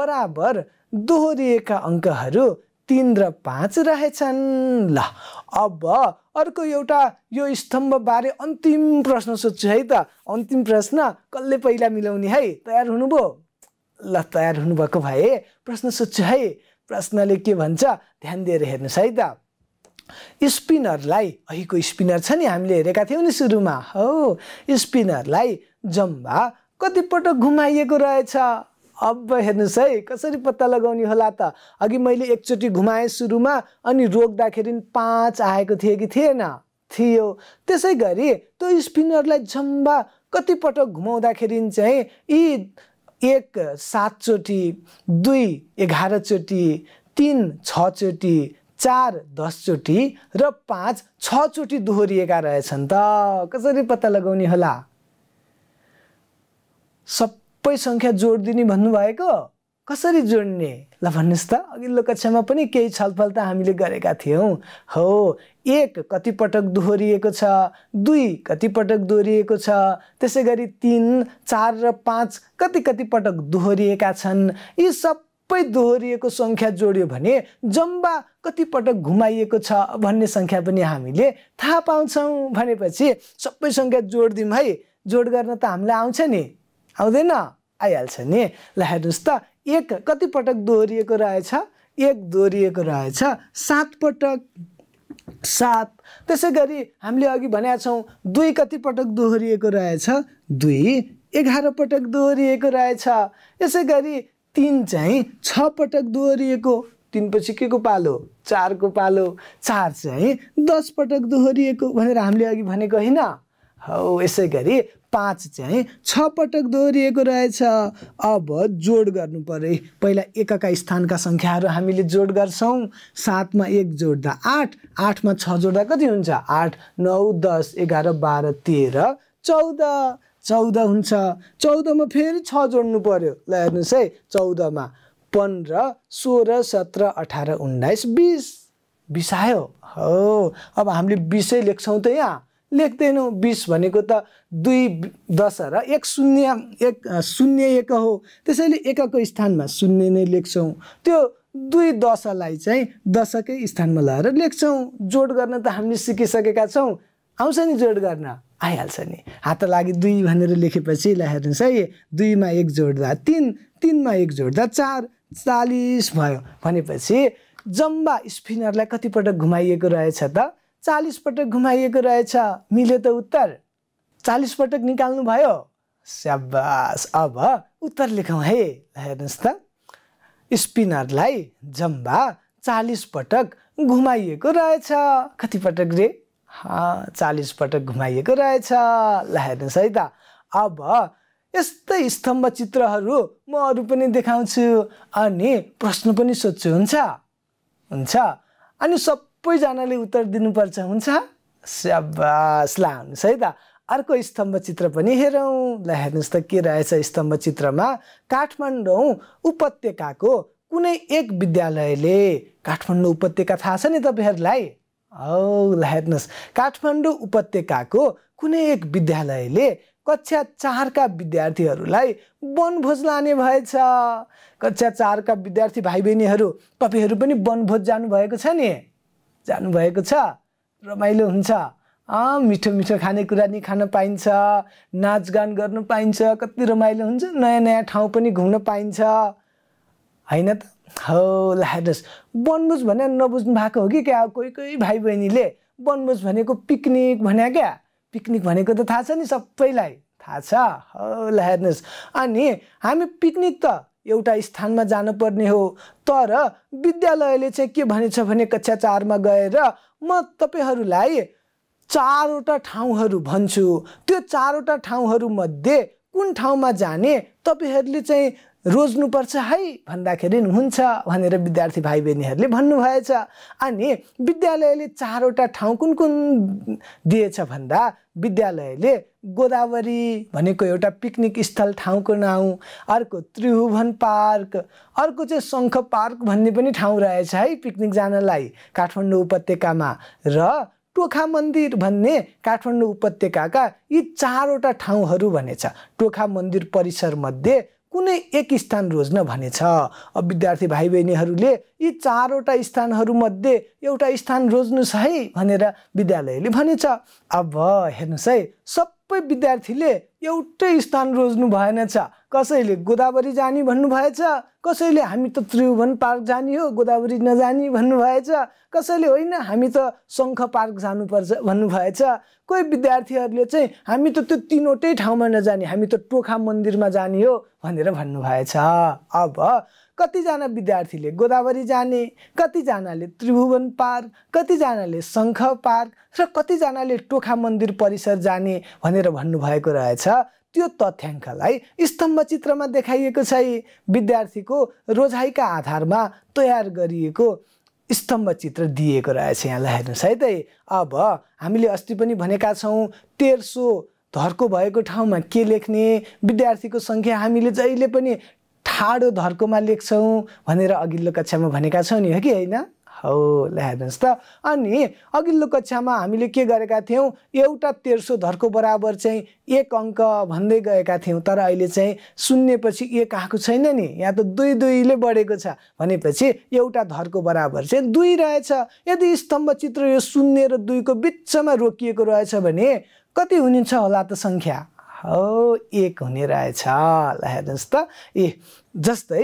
बराबर दोहोरिएका अङ्कहरू तिन र पाँच रहेछन् ल अब अर्को एउटा यो स्तम्भबारे अन्तिम प्रश्न सोध्छु है त अन्तिम प्रश्न कसले पहिला मिलाउने है तयार हुनुभयो ल तयार हुनुभएको भए प्रश्न सोध्छु है प्रश्नले के भन्छ ध्यान दिएर हेर्नुहोस् है त स्पिनरलाई अहिको स्पिनर छ नि हामीले हेरेका थियौँ नि सुरुमा हो स्पिनरलाई जम्बा कतिपटक घुमाइएको रहेछ अब हेर्नुहोस् है कसरी पत्ता लगाउने होला त अघि मैले एकचोटि घुमाएँ सुरुमा अनि रोक्दाखेरि पाँच आएको थिएँ कि थिएन थियो त्यसै गरी त्यो स्पिनरलाई झम्बा कतिपटक घुमाउँदाखेरि चाहिँ यी एक सातचोटि दुई एघारचोटि तिन छचोटि चार दसचोटि र पाँच छचोटि दोहोरिएका रहेछन् त कसरी पत्ता लगाउने होला सब सबै सङ्ख्या जोडिदिने भन्नुभएको कसरी जोड्ने ल भन्नुहोस् त अघिल्लो कक्षामा पनि केही छलफल त हामीले गरेका थियौँ हो एक कतिपटक दोहोरिएको छ दुई कतिपटक दोहोरिएको छ त्यसै गरी तिन चार र पाँच कति कतिपटक दोहोरिएका छन् यी सबै दोहोरिएको सङ्ख्या जोड्यो भने जम्बा कतिपटक घुमाइएको छ भन्ने सङ्ख्या पनि हामीले थाहा पाउँछौँ भनेपछि सबै सङ्ख्या जोडिदिउँ है जोड गर्न त हामीलाई आउँछ नि आउँदैन आइहाल्छ नि ल हेर्नुहोस् त एक कतिपटक दोहोरिएको रहेछ एक दोहोरिएको रहेछ सातपटक सात त्यसै गरी हामीले अघि भनेका छौँ दुई कतिपटक दोहोरिएको रहेछ दुई एघार पटक दोहोरिएको रहेछ यसै गरी तिन चाहिँ छ पटक दोहोरिएको तिनपछि के को पालो चारको पालो चार चाहिँ दस पटक दोहोरिएको भनेर हामीले अघि भनेको होइन हो यसै गरी पाँच चाहिँ छ पटक दोहोरिएको रहेछ अब जोड गर्नु पऱ्यो पहिला एकका स्थानका सङ्ख्याहरू हामीले जोड गर्छौँ सातमा एक जोड्दा आठ आठमा छ जोड्दा कति हुन्छ आठ नौ दस एघार बाह्र तेह्र चौध चौध हुन्छ चौधमा फेरि छ जोड्नु पऱ्यो ल हेर्नुहोस् है चौधमा पन्ध्र सोह्र सत्र अठार उन्नाइस बिस बिस आयो हो अब हामीले बिसै लेख्छौँ त यहाँ लेख्दैनौँ बिस भनेको त दुई दश र एक शून्य एक शून्य एक हो त्यसैले एकको स्थानमा शून्य नै लेख्छौँ त्यो दुई दशलाई चाहिँ दशकै स्थानमा लगाएर लेख्छौँ जोड गर्न त हामीले सिकिसकेका छौँ आउँछ नि जोड गर्न आइहाल्छ नि हात लागि दुई भनेर लेखेपछि ल हेर्नुहोस् है दुईमा एक जोड्दा तिन तिनमा एक जोड्दा चार चालिस भयो भनेपछि जम्बा स्पिनरलाई कतिपटक घुमाइएको रहेछ त चालिस पटक घुमाइएको रहेछ मिल्यो त उत्तर चालिस पटक निकाल्नु भयो स्याबास अब उत्तर लेखौँ है ल हेर्नुहोस् त स्पिनरलाई जम्बा चालिस पटक घुमाइएको रहेछ कति पटक रे चालिस पटक घुमाइएको रहेछ ल हेर्नुहोस् है त अब यस्तै स्तम्भ चित्रहरू म अरू पनि देखाउँछु अनि प्रश्न पनि सोध्छु हुन्छ हुन्छ अनि सब सबैजनाले उत्तर दिनुपर्छ हुन्छ स्याबास ला हुनुहोस् है त अर्को स्तम्भ चित्र पनि हेरौँ ल हेर्नुहोस् त के रहेछ स्तम्भ चित्रमा काठमाडौँ उपत्यकाको कुनै एक विद्यालयले काठमाडौँ उपत्यका थाहा छ नि तपाईँहरूलाई औ ल हेर्नुहोस् काठमाडौँ उपत्यकाको कुनै एक विद्यालयले कक्षा चारका विद्यार्थीहरूलाई वनभोज लाने भएछ कक्षा चारका विद्यार्थी भाइ बहिनीहरू तपाईँहरू पनि वनभोज जानुभएको छ नि जानुभएको छ रमाइलो हुन्छ मिठो मिठो खानेकुरा नि खान पाइन्छ नाचगान गर्नु पाइन्छ कति रमाइलो हुन्छ नयाँ नयाँ ठाउँ पनि घुम्न पाइन्छ होइन त हो ला हेर्नुहोस् वनभोज भने नबुझ्नु भएको हो कि क्या कोही कोही भाइ बहिनीले वनभोज भनेको पिकनिक भने क्या पिकनिक भनेको त थाहा छ नि सबैलाई थाहा छ हो ल हेर्नुहोस् अनि हामी पिकनिक त एउटा स्थानमा जानुपर्ने हो तर विद्यालयले चाहिँ के भनेछ भने कक्षा चारमा गएर म तपाईँहरूलाई चारवटा ठाउँहरू भन्छु त्यो चारवटा ठाउँहरूमध्ये कुन ठाउँमा जाने तपाईँहरूले चाहिँ रोज्नुपर्छ है भन्दाखेरि हुन्छ भनेर विद्यार्थी भाइ बहिनीहरूले भन्नुभएछ अनि विद्यालयले चारवटा ठाउँ कुन कुन दिएछ भन्दा विद्यालयले गोदावरी भनेको एउटा पिकनिक स्थल ठाउँको नाउँ अर्को त्रिभुवन पार्क अर्को चाहिँ शङ्ख पार्क भन्ने पनि ठाउँ रहेछ है पिकनिक जानलाई काठमाडौँ उपत्यकामा र टोखा मन्दिर भन्ने काठमाडौँ उपत्यकाका यी चारवटा ठाउँहरू भनेछ टोखा मन्दिर परिसरमध्ये कुनै एक स्थान रोज्न भनेछ अब विद्यार्थी भाइ बहिनीहरूले यी चारवटा स्थानहरूमध्ये एउटा स्थान रोज्नुहोस् है भनेर विद्यालयले भनेछ अब हेर्नुहोस् है सब सबै विद्यार्थीले एउटै स्थान रोज्नु भएनछ कसैले गोदावरी जाने भन्नुभएछ कसैले हामी त त्रिभुवन पार्क जाने हो गोदावरी नजाने भन्नुभएछ कसैले होइन हामी त शङ्ख पार्क जानुपर्छ भन्नुभएछ कोही विद्यार्थीहरूले चाहिँ हामी त त्यो तिनवटै ठाउँमा नजाने हामी त टोखा मन्दिरमा जाने हो भनेर भन्नुभएछ अब कतिजना विद्यार्थीले गोदावरी जाने कतिजनाले त्रिभुवन पार्क कतिजनाले शङ्ख पार्क र कतिजनाले टोखा मन्दिर परिसर जाने भनेर भन्नुभएको रहेछ त्यो तथ्याङ्कलाई स्तम्भ चित्रमा देखाइएको छ विद्यार्थीको रोजाइका आधारमा तयार गरिएको स्तम्भ चित्र दिएको रहेछ यहाँलाई हेर्नुहोस् है त अब हामीले अस्ति पनि भनेका छौँ तेर्सो धर्को भएको ठाउँमा के लेख्ने विद्यार्थीको सङ्ख्या हामीले जहिले पनि ठाडो धर्कोमा लेख्छौँ भनेर अघिल्लो कक्षामा भनेका छौँ नि हो कि होइन हो ल हेर्नुहोस् त अनि अघिल्लो कक्षामा हामीले के गरेका थियौँ एउटा तेर्सो धर्को बराबर चाहिँ एक अङ्क भन्दै गएका थियौँ तर अहिले चाहिँ सुन्नेपछि एक आएको छैन नि यहाँ त दुई दुईले बढेको छ भनेपछि एउटा धर्को बराबर चाहिँ दुई रहेछ यदि स्तम्भ चित्र यो शून्य र दुईको बिचमा रोकिएको रहेछ भने कति हुन्छ होला त सङ्ख्या हो एक हुने रहेछ ल हेर्नुहोस् त ए जस्तै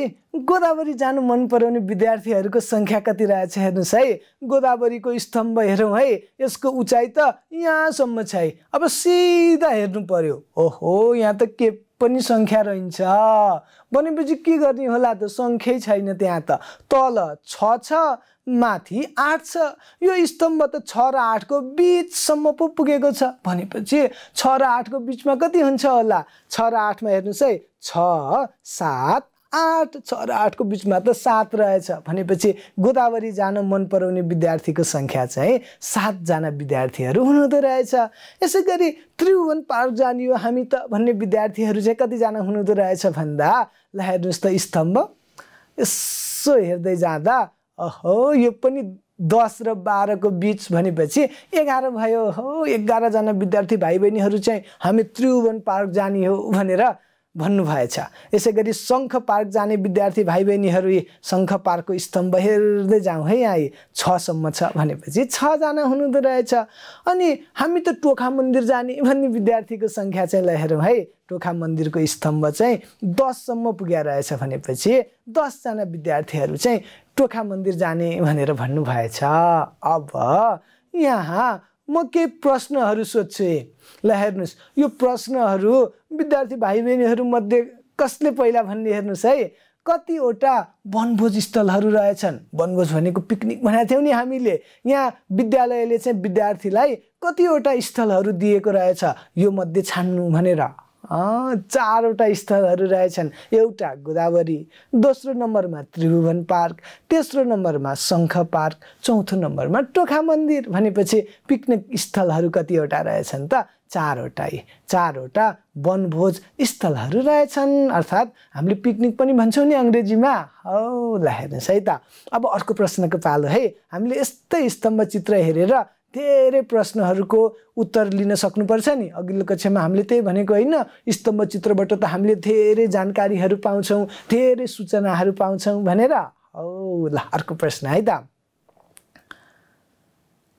गोदावरी जानु मन पराउने विद्यार्थीहरूको सङ्ख्या कति रहेछ हेर्नुहोस् है गोदावरीको स्तम्भ हेरौँ है यसको उचाइ त यहाँसम्म छ है अब सिधा हेर्नु पर्यो ओहो यहाँ त के पनि सङ्ख्या रहन्छ भनेपछि के गर्ने होला त सङ्ख्यै छैन त्यहाँ त तल छ छ माथि आठ छ यो स्तम्भ त छ र आठको बिचसम्म पो पुगेको छ भनेपछि छ र आठको बिचमा कति हुन्छ होला छ र आठमा हेर्नुहोस् है छ सात आठ छ र आठको बिचमा त सात रहेछ भनेपछि गोदावरी जान मन पराउने विद्यार्थीको सङ्ख्या चाहिँ सातजना विद्यार्थीहरू हुनुहुँदो रहेछ यसै गरी त्रिभुवन पार्क जानियो हामी त भन्ने विद्यार्थीहरू चाहिँ कतिजना हुनुहुँदो रहेछ भन्दा ल हेर्नुहोस् त स्तम्भ यसो हेर्दै जाँदा अहो यो पनि दस र बाह्रको बिच भनेपछि एघार भयो हो एघारजना विद्यार्थी भाइ बहिनीहरू चाहिँ हामी त्रिभुवन पार्क जाने हो भनेर भन्नुभएछ यसै गरी शङ्ख पार्क जाने विद्यार्थी भाइ बहिनीहरू शङ्ख पार्कको स्तम्भ हेर्दै जाउँ है यहाँ छसम्म छ भनेपछि छजना हुनुहुँदो रहेछ अनि हामी त टोखा मन्दिर जाने भन्ने विद्यार्थीको सङ्ख्या चाहिँ ल हेरौँ है टोखा मन्दिरको स्तम्भ चाहिँ दससम्म पुग्या रहेछ भनेपछि दसजना विद्यार्थीहरू चाहिँ टोखा मन्दिर जाने भनेर भन्नुभएछ अब यहाँ म केही प्रश्नहरू सोध्छु है ल हेर्नुहोस् यो प्रश्नहरू विद्यार्थी भाइ बहिनीहरूमध्ये कसले पहिला भन्ने हेर्नुहोस् है कतिवटा वनभोज स्थलहरू रहेछन् वनभोज भनेको पिकनिक भनेको थियौँ नि हामीले यहाँ विद्यालयले चाहिँ विद्यार्थीलाई कतिवटा स्थलहरू दिएको रहेछ यो मध्ये छान्नु भनेर चारवटा स्थलहरू रहेछन् एउटा गोदावरी दोस्रो नम्बरमा त्रिभुवन पार्क तेस्रो नम्बरमा शङ्ख पार्क चौथो नम्बरमा टोखा मन्दिर भनेपछि पिकनिक स्थलहरू कतिवटा रहेछन् त चारवटै चारवटा वनभोज स्थलहरू रहेछन् अर्थात् हामीले पिकनिक पनि भन्छौँ नि अङ्ग्रेजीमा हौ ल हेर्नुहोस् है त अब अर्को प्रश्नको पालो है हामीले यस्तै स्तम्भ चित्र हेरेर धेरै प्रश्नहरूको उत्तर लिन सक्नुपर्छ नि अघिल्लो कक्षामा हामीले त्यही भनेको होइन स्तम्भ चित्रबाट त हामीले धेरै जानकारीहरू पाउँछौँ धेरै सूचनाहरू पाउँछौँ भनेर हो ल अर्को प्रश्न है त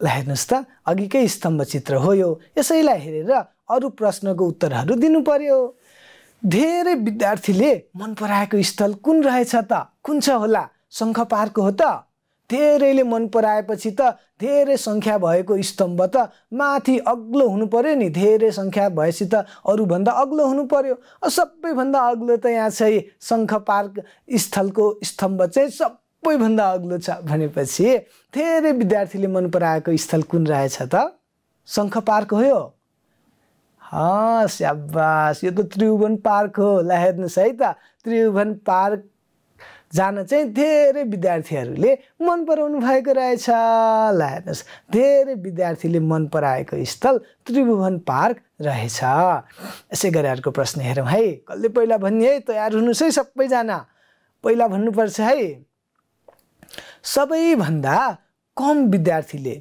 ल हेर्नुहोस् त अघिकै स्तम्भ चित्र हो यो यसैलाई हेरेर अरू प्रश्नको उत्तरहरू दिनु पर्यो धेरै विद्यार्थीले मन पराएको स्थल कुन रहेछ त कुन छ होला शङ्ख पार्क हो त धेरैले मन पराएपछि त धेरै सङ्ख्या भएको स्तम्भ त माथि अग्लो हुनु पऱ्यो नि धेरै सङ्ख्या भएपछि त अरूभन्दा अग्लो हुनु पऱ्यो सबैभन्दा अग्लो त यहाँ चाहिँ शङ्ख पार्क स्थलको स्तम्भ चाहिँ सबैभन्दा अग्लो छ भनेपछि धेरै विद्यार्थीले मन पराएको स्थल कुन रहेछ त शङ्ख पार्क हो यो हँ स्याबास यो त त्रिभुवन पार्क हो ल हेर्नुहोस् है त त्रिभुवन पार्क जान चाहिँ धेरै विद्यार्थीहरूले मन पराउनु भएको रहेछ ल हेर्नुहोस् धेरै विद्यार्थीले मन पराएको स्थल त्रिभुवन पार्क रहेछ यसै गरी अर्को प्रश्न हेरौँ है कसले पहिला भन्ने है तयार हुनुहोस् है सबैजना पहिला भन्नुपर्छ है सबैभन्दा कम विद्यार्थीले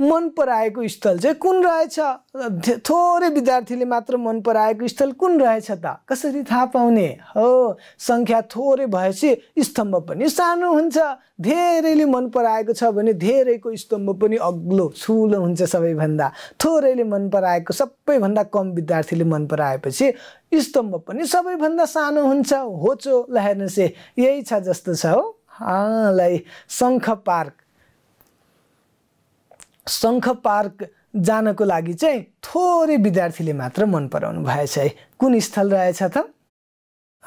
मन पराएको स्थल चाहिँ कुन रहेछ थोरै विद्यार्थीले मात्र मन पराएको स्थल कुन रहेछ त कसरी थाहा पाउने हो सङ्ख्या थोरै भएपछि स्तम्भ पनि सानो हुन्छ धेरैले मन पराएको छ भने धेरैको स्तम्भ पनि अग्लो ठुलो हुन्छ सबैभन्दा थोरैले मन पराएको सबैभन्दा कम विद्यार्थीले मन पराएपछि स्तम्भ पनि सबैभन्दा सानो हुन्छ होचो ल हेर्नुहोस् यही छ जस्तो छ हो लाई शङ्ख पार्क शङ्ख पार्क जानको लागि चाहिँ थोरै विद्यार्थीले मात्र मन पराउनु भएछ है कुन स्थल रहेछ त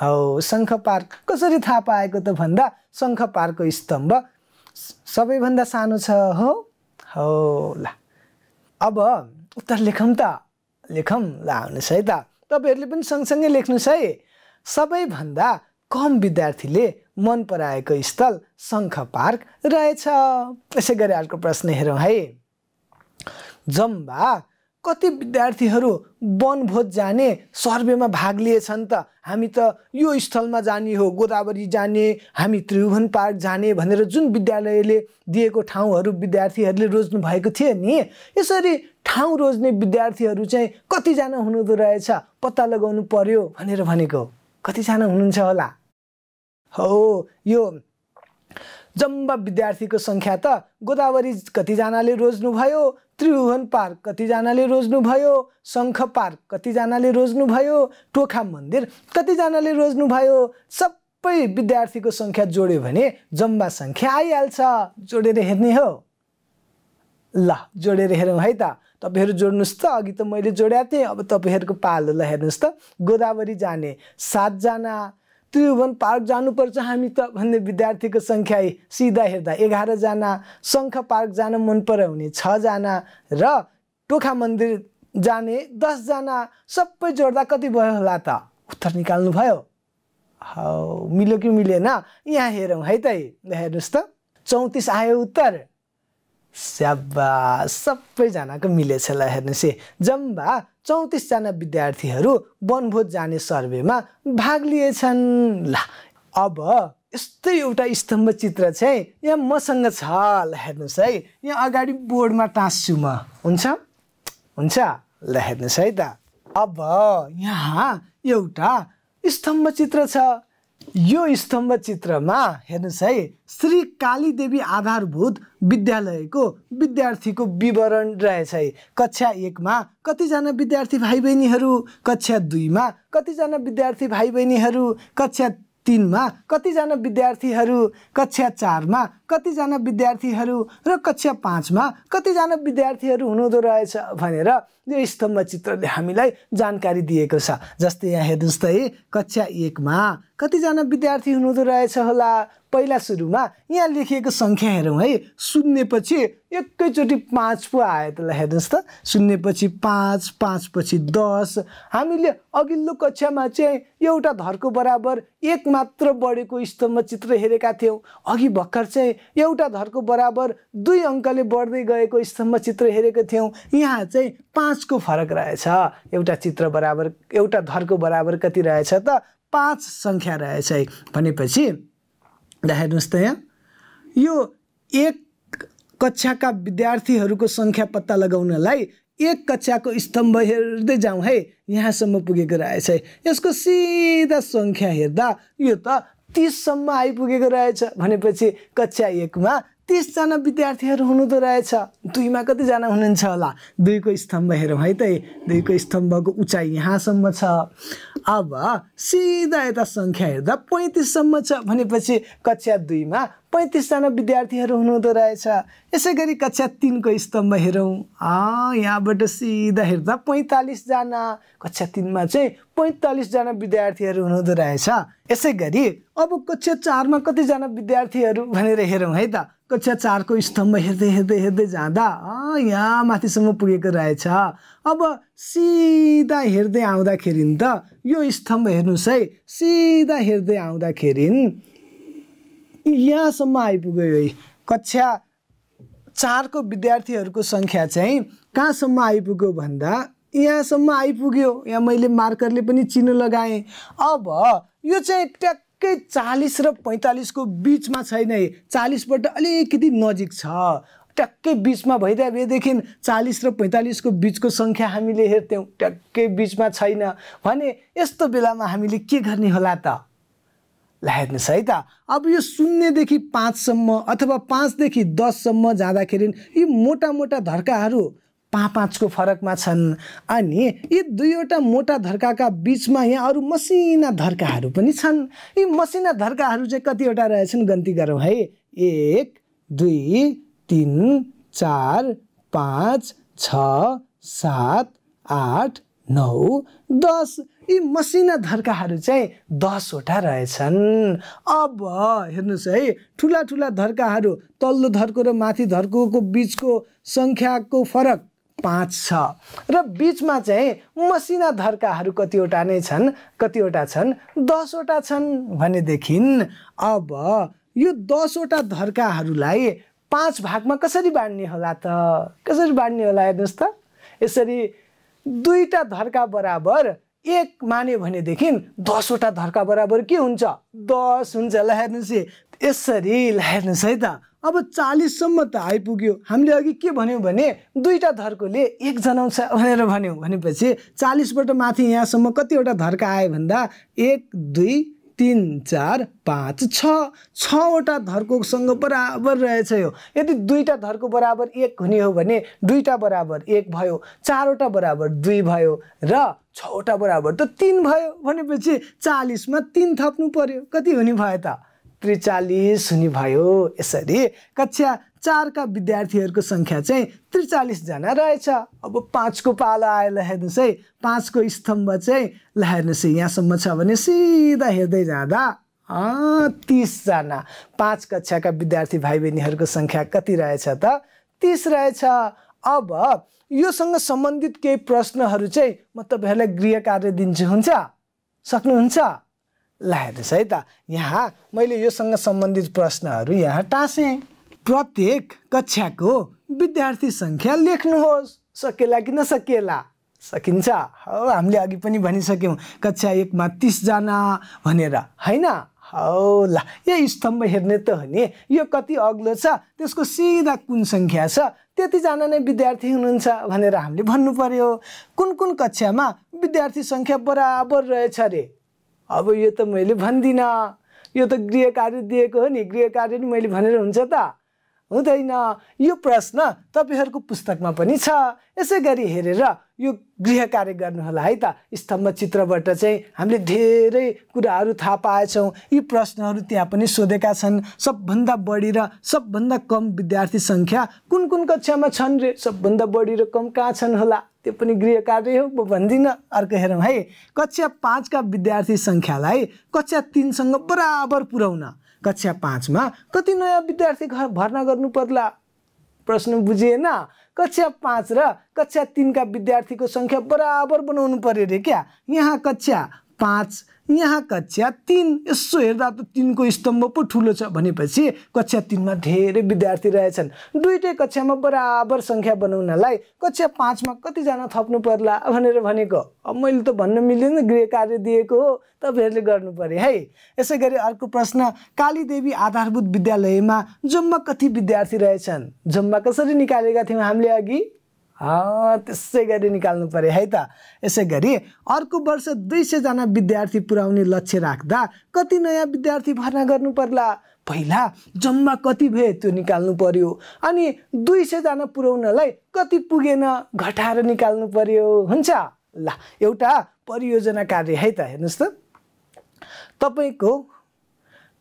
हौ शङ्ख पार्क कसरी थाहा पाएको त भन्दा शङ्ख पार्कको स्तम्भ सबैभन्दा सानो छ हो हो ल अब उत्तर लेखौँ त लेखौँ ल आउनुहोस् है त तपाईँहरूले पनि सँगसँगै लेख्नुहोस् है सबैभन्दा कम विद्यार्थीले मन पराएको स्थल शङ्ख पार्क रहेछ यसै गरी अर्को प्रश्न हेरौँ है जम्बा कति विद्यार्थीहरू वनभोज जाने सर्वेमा भाग लिएछन् त हामी त यो स्थलमा जाने हो गोदावरी जाने हामी त्रिभुवन पार्क जाने भनेर जुन विद्यालयले दिएको ठाउँहरू विद्यार्थीहरूले रोज्नु भएको थियो नि यसरी ठाउँ रोज्ने विद्यार्थीहरू चाहिँ कतिजना हुनुहुँदो रहेछ पत्ता लगाउनु पर्यो भनेर भनेको कतिजना हुनुहुन्छ होला हो यो जम्बा विद्यार्थीको सङ्ख्या त गोदावरी कतिजनाले रोज्नुभयो त्रिभुवन पार्क कतिजनाले रोज्नुभयो शङ्ख पार्क कतिजनाले रोज्नुभयो टोखा मन्दिर कतिजनाले रोज्नुभयो सबै विद्यार्थीको सङ्ख्या जोड्यो भने जम्बा सङ्ख्या आइहाल्छ जोडेर हेर्ने हो ल जोडेर हेरौँ है त तपाईँहरू जोड्नुहोस् त अघि त मैले जोड्याएको थिएँ अब तपाईँहरूको पालोलाई हेर्नुहोस् त गोदावरी जाने सातजना त्रिभुवन पार्क जानुपर्छ हामी त भन्ने विद्यार्थीको सङ्ख्या सिधा हेर्दा एघारजना शङ्ख पार्क जान मन पराउने छजना र टोखा मन्दिर जाने दसजना सबै जोड्दा कति भयो होला त उत्तर निकाल्नु भयो हौ मिल्यो कि मिलेन यहाँ हेरौँ है त हेर्नुहोस् त चौतिस आयो उत्तर स्याबा सबैजनाको मिलेछ ल हेर्नुहोस् है जम्बा चौतिसजना विद्यार्थीहरू वनभोज जाने सर्वेमा भाग लिएछन् ल अब यस्तै एउटा स्तम्भ चित्र चाहिँ यहाँ मसँग छ ल हेर्नुहोस् है यहाँ अगाडि बोर्डमा टाँस्छु म हुन्छ हुन्छ ल हेर्नुहोस् है त अब यहाँ एउटा स्तम्भ चित्र छ यो स्तम्भ चित्रमा हेर्नुहोस् है श्री कालीदेवी आधारभूत विद्यालयको विद्यार्थीको विवरण रहेछ है कक्षा एकमा कतिजना विद्यार्थी भाइ बहिनीहरू कक्षा दुईमा कतिजना विद्यार्थी भाइ बहिनीहरू कक्षा तिनमा कतिजना विद्यार्थीहरू कक्षा चारमा कतिजना विद्यार्थीहरू र कक्षा पाँचमा कतिजना विद्यार्थीहरू हुनुहुँदो रहेछ भनेर यो स्तम्भ चित्रले हामीलाई जानकारी दिएको छ जस्तै यहाँ हेर्नुहोस् त है कक्षा एकमा कतिजना विद्यार्थी हुनुहुँदो रहेछ होला पहिला सुरुमा यहाँ लेखिएको सङ्ख्या हेरौँ है सुन्नेपछि एकैचोटि पाँच पो आयो त ल हेर्नुहोस् त सुन्नेपछि पाँच पाँच पछि दस हामीले अघिल्लो कक्षामा चाहिँ एउटा धर्को बराबर एक मात्र बढेको स्तम्भ चित्र हेरेका थियौँ अघि भर्खर चाहिँ एउटा धरको बराबर दुई अङ्कले बढ्दै गएको स्तम्भ चित्र हेरेको थियौँ यहाँ चाहिँ पाँचको फरक रहेछ एउटा चित्र बराबर एउटा धरको बराबर कति रहेछ त पाँच सङ्ख्या रहेछ है भनेपछि ल हेर्नुहोस् त यहाँ यो एक कक्षाका विद्यार्थीहरूको सङ्ख्या पत्ता लगाउनलाई एक कक्षाको स्तम्भ हेर्दै जाउँ है यहाँसम्म पुगेको रहेछ है यसको सिधा सङ्ख्या हेर्दा यो त तिससम्म आइपुगेको रहेछ भनेपछि कक्षा एकमा तिसजना विद्यार्थीहरू हुनुहुँदो रहेछ दुईमा कतिजना हुनुहुन्छ होला दुईको स्तम्भ हेरौँ है त दुईको स्तम्भको उचाइ यहाँसम्म छ अब सिधा यता सङ्ख्या हेर्दा पैँतिससम्म छ भनेपछि कक्षा दुईमा पैँतिसजना विद्यार्थीहरू हुनुहुँदो रहेछ यसै गरी कक्षा तिनको स्तम्भ हेरौँ यहाँबाट सिधा हेर्दा पैँतालिसजना कक्षा तिनमा चाहिँ पैँतालिसजना विद्यार्थीहरू हुनुहुँदो रहेछ यसै गरी अब कक्षा चारमा कतिजना विद्यार्थीहरू भनेर हेरौँ है त कक्षा चारको स्तम्भ हेर्दै हेर्दै हेर्दै जाँदा यहाँ माथिसम्म पुगेको रहेछ अब सिधा हेर्दै आउँदाखेरि त यो स्तम्भ हेर्नुहोस् है सिधा हेर्दै आउँदाखेरि यहाँसम्म आइपुग्यो है कक्षा चारको विद्यार्थीहरूको सङ्ख्या चाहिँ कहाँसम्म आइपुग्यो भन्दा यहाँसम्म आइपुग्यो यहाँ मैले मार्करले पनि चिन्ह लगाएँ अब यो चाहिँ ट्याक ठ्याक्कै चालिस र पैँतालिसको बिचमा छैन है चालिसबाट अलिकति नजिक छ ट्याक्कै बिचमा भनेदेखि चालिस र पैँतालिसको बिचको सङ्ख्या हामीले हेर्थ्यौँ ट्याक्कै बिचमा छैन भने यस्तो बेलामा हामीले के गर्ने होला त ल हेर्नुहोस् है त अब यो शून्यदेखि पाँचसम्म अथवा पाँचदेखि दससम्म जाँदाखेरि यी मोटा मोटा धर्काहरू पाँ पाँचको फरकमा छन् अनि यी दुईवटा मोटा धर्काका बिचमा यहाँ अरू मसिना धर्काहरू पनि छन् यी मसिना धर्काहरू चाहिँ कतिवटा रहेछन् गन्ती गरौँ है एक दुई तिन चार पाँच छ सात आठ नौ दस यी मसिना धर्काहरू चाहिँ दसवटा रहेछन् अब हेर्नुहोस् है ठुला ठुला धर्काहरू तल्लो धर्को र माथि धर्कोको बिचको सङ्ख्याको फरक पाँच छ र बिचमा चाहिँ मसिना धर्काहरू कतिवटा नै छन् कतिवटा छन् दसवटा छन् भनेदेखि अब यो दसवटा धर्काहरूलाई पाँच भागमा कसरी बाँड्ने होला त कसरी बाँड्ने होला हेर्नुहोस् त यसरी दुईवटा धर्का बराबर एक मान्यो भनेदेखि दसवटा धर्का बराबर के हुन्छ दस हुन्छ ल हेर्नुहोस् यसरी ल हेर्नुहोस् है त अब चालिससम्म त आइपुग्यो हामीले अघि के भन्यौँ भने दुईवटा धर्कोले एक जनाउँछ भनेर भन्यौँ भनेपछि चालिसबाट माथि यहाँसम्म कतिवटा धर्का आयो भन्दा एक दुई तिन चार पाँच छ छवटा धर्कोसँग बराबर रहेछ यो यदि दुईवटा धर्को बराबर एक हुने हो भने दुईवटा बराबर एक भयो चारवटा बराबर दुई भयो र छवटा बराबर त तिन भयो भनेपछि चालिसमा तिन थप्नु पऱ्यो कति हुने भयो त त्रिचालिस हुने भयो यसरी कक्षा चारका विद्यार्थीहरूको सङ्ख्या चाहिँ त्रिचालिसजना रहेछ अब पाँचको पालो ल हेर्नुहोस् है पाँचको स्तम्भ चाहिँ ल हेर्नुहोस् है यहाँसम्म छ भने सिधा हेर्दै जाँदा तिसजना पाँच कक्षाका विद्यार्थी भाइ बहिनीहरूको सङ्ख्या कति रहेछ त तिस रहेछ अब योसँग सम्बन्धित केही प्रश्नहरू चाहिँ म तपाईँहरूलाई गृह कार्य दिन्छु हुन्छ सक्नुहुन्छ ल हेर्नुहोस् है त यहाँ मैले योसँग सम्बन्धित प्रश्नहरू यहाँ टाँसेँ प्रत्येक कक्षाको विद्यार्थी सङ्ख्या लेख्नुहोस् सकेला कि नसकेला सकिन्छ हौ हामीले अघि पनि भनिसक्यौँ कक्षा एकमा तिसजना भनेर होइन हौ ल यो स्तम्भ हेर्ने त हो नि यो कति अग्लो छ त्यसको सिधा कुन सङ्ख्या छ त्यतिजना नै विद्यार्थी हुनुहुन्छ भनेर हामीले भन्नु पर्यो कुन कुन कक्षामा विद्यार्थी सङ्ख्या बराबर रहेछ अरे अब यो त मैले भन्दिनँ यो त गृह कार्य दिएको हो नि गृह कार्य नि मैले भनेर हुन्छ त हुँदैन यो प्रश्न तपाईँहरूको पुस्तकमा पनि छ यसै गरी हेरेर यो गृह कार्य गर्नुहोला है त स्तम्भ चित्रबाट चाहिँ हामीले धेरै कुराहरू थाहा पाएछौँ यी प्रश्नहरू त्यहाँ पनि सोधेका छन् सबभन्दा बढी र सबभन्दा कम विद्यार्थी सङ्ख्या कुन कुन कक्षामा छन् रे सबभन्दा बढी र कम कहाँ छन् होला त्यो पनि गृह कार्य हो म भन्दिनँ अर्को हेरौँ है कक्षा पाँचका विद्यार्थी सङ्ख्यालाई कक्षा तिनसँग बराबर पुर्याउन कक्षा पाँचमा कति नयाँ विद्यार्थी घर भर्ना गर्नु पर्ला प्रश्न बुझिएन कक्षा पाँच र कक्षा तिनका विद्यार्थीको सङ्ख्या बराबर बनाउनु पऱ्यो अरे क्या यहाँ कक्षा पाँच यहाँ कक्षा तिन यसो हेर्दा त तिनको स्तम्भ पो ठुलो छ भनेपछि कक्षा तिनमा धेरै विद्यार्थी रहेछन् दुइटै कक्षामा बराबर सङ्ख्या बनाउनलाई कक्षा पाँचमा कतिजना थप्नु पर्ला भनेर भनेको अब मैले त भन्न मिलेन गृह कार्य दिएको हो तपाईँहरूले गर्नु पऱ्यो है यसै गरी अर्को प्रश्न कालीदेवी आधारभूत विद्यालयमा जम्मा कति विद्यार्थी रहेछन् जम्मा कसरी निकालेका थियौँ हामीले अघि त्यसै गरी निकाल्नु पऱ्यो है त यसै गरी अर्को वर्ष दुई सयजना विद्यार्थी पुर्याउने लक्ष्य राख्दा कति नयाँ विद्यार्थी भर्ना गर्नु पर्ला पहिला जम्मा कति भए त्यो निकाल्नु पर्यो अनि दुई सयजना पुर्याउनलाई कति पुगेन घटाएर निकाल्नु पर्यो हुन्छ ल एउटा परियोजना कार्य है त हेर्नुहोस् त तपाईँको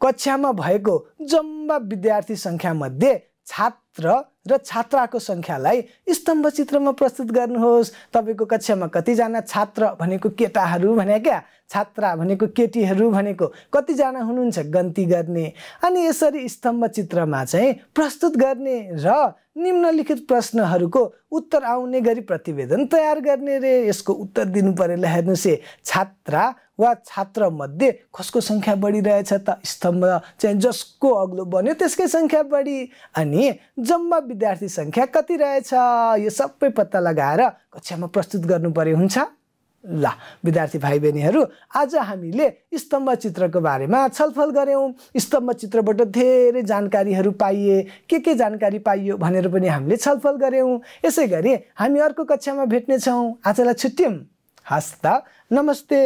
कक्षामा भएको जम्मा विद्यार्थी सङ्ख्यामध्ये छात्र र छात्राको सङ्ख्यालाई स्तम्भ चित्रमा प्रस्तुत गर्नुहोस् तपाईँको कक्षामा कतिजना छात्र भनेको केटाहरू भने क्या छात्रा भनेको केटीहरू भनेको कतिजना हुनुहुन्छ गन्ती गर्ने अनि यसरी स्तम्भ चित्रमा चाहिँ प्रस्तुत गर्ने र निम्नलिखित प्रश्नहरूको उत्तर आउने गरी प्रतिवेदन तयार गर्ने रे यसको उत्तर दिनु परेला हेर्नुहोस् है छात्रा वा छात्रमध्ये कसको सङ्ख्या बढिरहेछ त स्तम्भ चाहिँ जसको अग्लो बन्यो त्यसकै सङ्ख्या बढी अनि जम्मा विद्यार्थी सङ्ख्या कति रहेछ यो सबै पत्ता लगाएर कक्षामा प्रस्तुत गर्नु पर्यो हुन्छ ल विद्यार्थी भाइ बहिनीहरू आज हामीले स्तम्भ चित्रको बारेमा छलफल गऱ्यौँ स्तम्भ चित्रबाट धेरै जानकारीहरू पाइए के के जानकारी पाइयो भनेर पनि हामीले छलफल गऱ्यौँ यसै गरी हामी अर्को कक्षामा भेट्नेछौँ आजलाई छुट्यौँ हस् नमस्ते